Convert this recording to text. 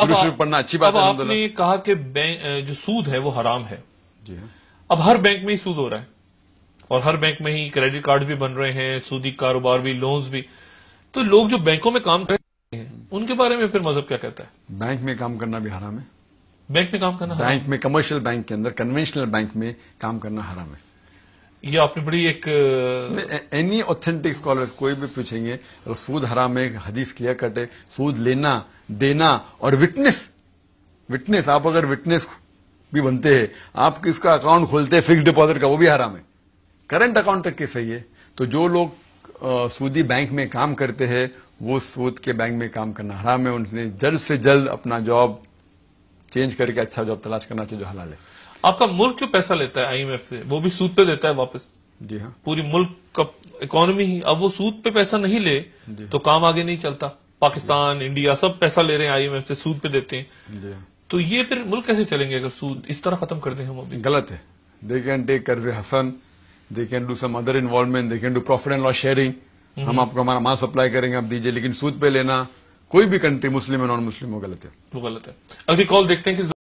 पढ़ना अच्छी बात अब है आपने कहा कि जो सूद है वो हराम है हाँ। अब हर बैंक में ही सूद हो रहा है और हर बैंक में ही क्रेडिट कार्ड भी बन रहे हैं सूदी कारोबार भी लोन्स भी तो लोग जो बैंकों में काम कर रहे हैं उनके बारे में फिर मजहब क्या कहता है बैंक में काम करना भी हराम है बैंक में काम करना बैंक में कमर्शियल बैंक के अंदर कन्वेंशनल बैंक में काम करना हराम है ये आपने बड़ी एक एनी ऑथेंटिक स्कॉलर कोई भी पूछेंगे सूद हराम में हदीस क्लियर कट है सूद लेना देना और विटनेस विटनेस आप अगर विटनेस भी बनते हैं आप किसका अकाउंट खोलते हैं फिक्स डिपॉजिट का वो भी हराम है करंट अकाउंट तक के सही है तो जो लोग सूदी बैंक में काम करते हैं वो सूद के बैंक में काम करना हराम है उनने जल्द से जल्द अपना जॉब चेंज करके अच्छा जॉब तलाश करना चाहिए जो हलाल है आपका मुल्क जो पैसा लेता है आईएमएफ से वो भी सूद पे देता है वापस जी हाँ पूरी मुल्क का इकोनॉमी ही अब वो सूद पे पैसा नहीं ले हाँ। तो काम आगे नहीं चलता पाकिस्तान इंडिया सब पैसा ले रहे हैं आईएमएफ से सूद पे देते हैं हाँ। तो ये फिर मुल्क कैसे चलेंगे अगर सूद इस तरह खत्म कर दें हम अभी गलत है दे कैन टेक कर्ज हसन they can do some other involvement they can do profit and loss sharing हम आपको हमारा माल सप्लाई करेंगे आप दीजिए लेकिन सूद पे लेना कोई भी कंट्री मुस्लिम है नॉन मुस्लिम वो गलत है वो गलत है अगली कॉल देखते हैं कि